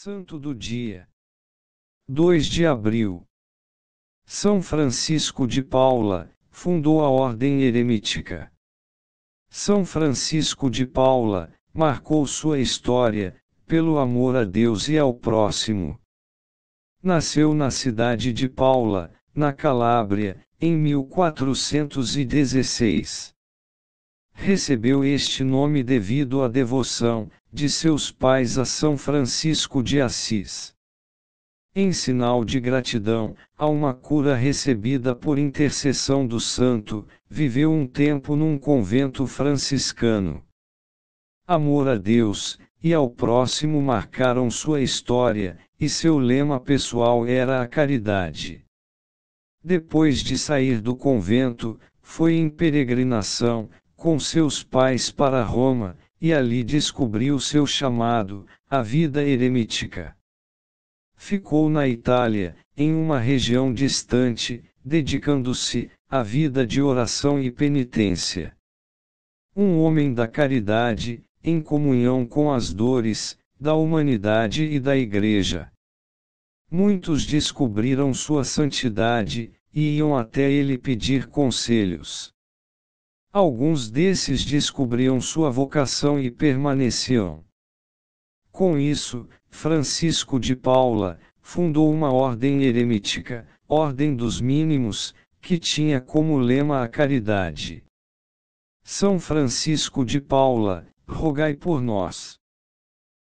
Santo do Dia 2 de Abril São Francisco de Paula fundou a Ordem Eremítica. São Francisco de Paula marcou sua história pelo amor a Deus e ao próximo. Nasceu na cidade de Paula, na Calábria, em 1416. Recebeu este nome devido à devoção de seus pais a São Francisco de Assis. Em sinal de gratidão a uma cura recebida por intercessão do santo, viveu um tempo num convento franciscano. Amor a Deus e ao próximo marcaram sua história, e seu lema pessoal era a caridade. Depois de sair do convento, foi em peregrinação, com seus pais para Roma, e ali descobriu seu chamado, a vida eremítica. Ficou na Itália, em uma região distante, dedicando-se à vida de oração e penitência. Um homem da caridade, em comunhão com as dores, da humanidade e da Igreja. Muitos descobriram sua santidade, e iam até ele pedir conselhos. Alguns desses descobriam sua vocação e permaneciam. Com isso, Francisco de Paula fundou uma ordem eremítica, Ordem dos Mínimos, que tinha como lema a caridade. São Francisco de Paula, rogai por nós.